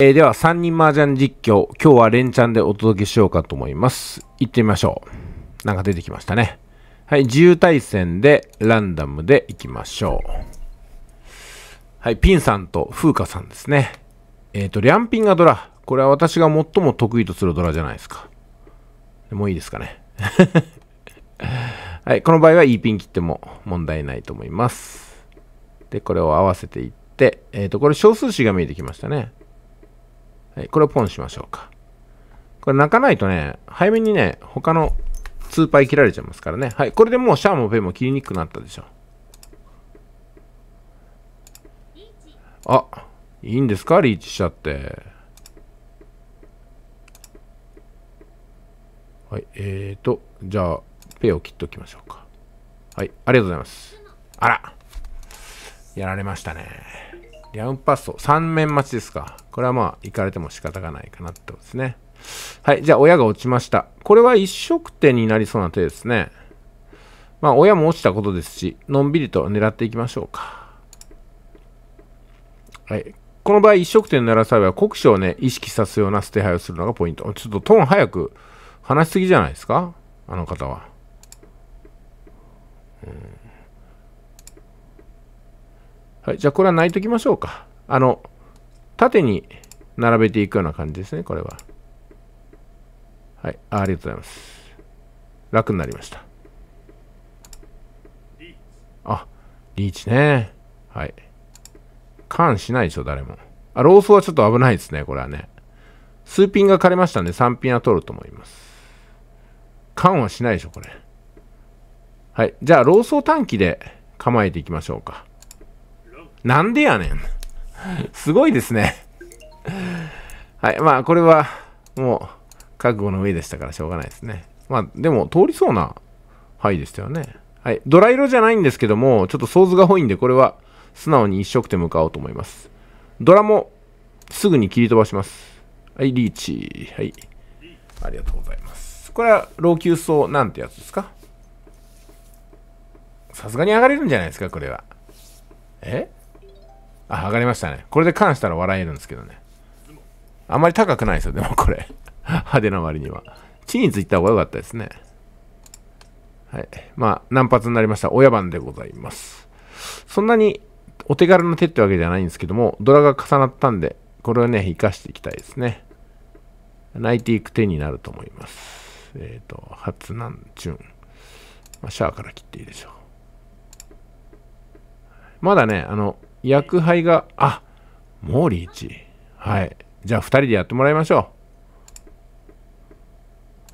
えー、では3人麻雀実況今日は連チャンでお届けしようかと思います行ってみましょうなんか出てきましたねはい自由対戦でランダムでいきましょうはいピンさんと風花さんですねえっ、ー、とリャンピンがドラこれは私が最も得意とするドラじゃないですかもういいですかね はいこの場合はいいピン切っても問題ないと思いますでこれを合わせていってえっ、ー、とこれ小数詞が見えてきましたねはい、これをポンしましょうか。これ泣かないとね、早めにね、他の2パイ切られちゃいますからね。はい、これでもうシャーもペイも切りにくくなったでしょ。あ、いいんですかリーチしちゃって。はい、えーと、じゃあ、ペイを切っておきましょうか。はい、ありがとうございます。あら、やられましたね。リャンパスト、3面待ちですか。これはまあ、行かれても仕方がないかなってことですね。はい、じゃあ、親が落ちました。これは一色点になりそうな手ですね。まあ、親も落ちたことですし、のんびりと狙っていきましょうか。はい。この場合、一色点を狙う際は、国書をね、意識さすような捨て牌をするのがポイント。ちょっとトーン早く話しすぎじゃないですかあの方は。うんはい、じゃあこれは泣いときましょうか。あの、縦に並べていくような感じですね、これは。はい、ありがとうございます。楽になりました。あ、リーチね。はい。缶しないでしょ、誰も。あ、ローソはちょっと危ないですね、これはね。数ピンが枯れましたんで、3ピンは取ると思います。缶はしないでしょ、これ。はい。じゃあ、ローソー短期で構えていきましょうか。なんでやねん。すごいですね。はい、まあ、これは、もう、覚悟の上でしたからしょうがないですね。まあ、でも、通りそうな範囲でしたよね。はい、ドラ色じゃないんですけども、ちょっと想像が多いんで、これは、素直に一色で向かおうと思います。ドラも、すぐに切り飛ばします。はい、リーチ。はい。ありがとうございます。これは、老朽層なんてやつですかさすがに上がれるんじゃないですか、これは。えあ、上がりましたね。これで関したら笑えるんですけどね。あまり高くないですよ、でもこれ。派手な割には。チにズいった方が良かったですね。はい。まあ、何発になりました。親番でございます。そんなにお手軽な手ってわけじゃないんですけども、ドラが重なったんで、これをね、活かしていきたいですね。泣いていく手になると思います。えっ、ー、と、初南チュン。まあ、シャアから切っていいでしょう。まだね、あの、薬杯が、あ、モーリーはい。じゃあ、2人でやってもらいましょ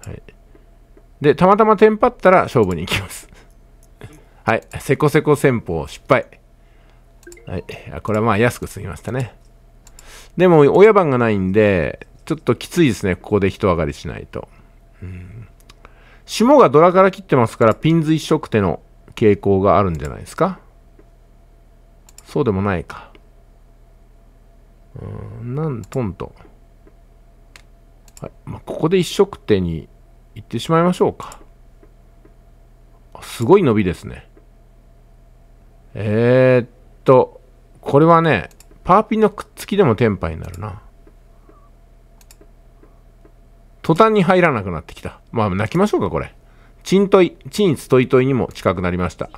う。はい。で、たまたまテンパったら勝負に行きます。はい。せこせこ戦法失敗。はい。これはまあ安く済みましたね。でも、親番がないんで、ちょっときついですね。ここで一上がりしないと。うん。霜がドラから切ってますから、ピンズ一色手の傾向があるんじゃないですか。そうでもないか。うん、なん、トントン。はい。まあ、ここで一色手に行ってしまいましょうか。すごい伸びですね。えー、っと、これはね、パーピンのくっつきでもテンパイになるな。途端に入らなくなってきた。まあ、泣きましょうか、これ。チントイ、チンツトイトイにも近くなりました。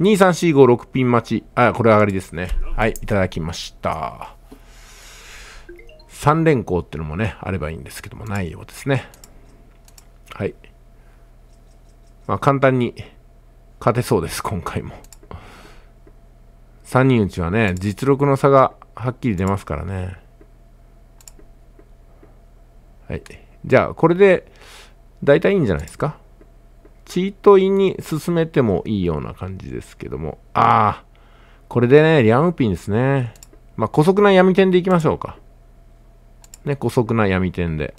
23456ピン待ち。あ、これ上がりですね。はい、いただきました。3連行ってのもね、あればいいんですけども、ないようですね。はい。まあ、簡単に勝てそうです、今回も。3人うちはね、実力の差がはっきり出ますからね。はい。じゃあ、これで、大体いいんじゃないですか。チートインに進めてもいいような感じですけども。ああ、これでね、リャムピンですね。まあ、古速な闇点でいきましょうか。ね、古速な闇点で。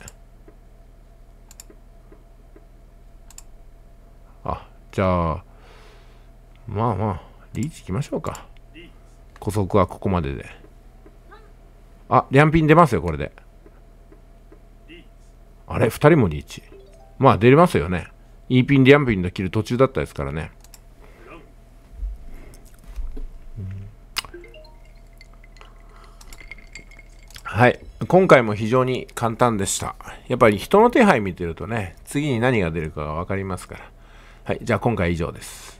あ、じゃあ、まあまあ、リーチいきましょうか。古速はここまでで。あ、リャンピン出ますよ、これで。あれ、2人もリーチ。まあ、出れますよね。イーピンリアンピンで切る途中だったですからね。はい。今回も非常に簡単でした。やっぱり人の手配見てるとね、次に何が出るかが分かりますから。はい。じゃあ今回以上です。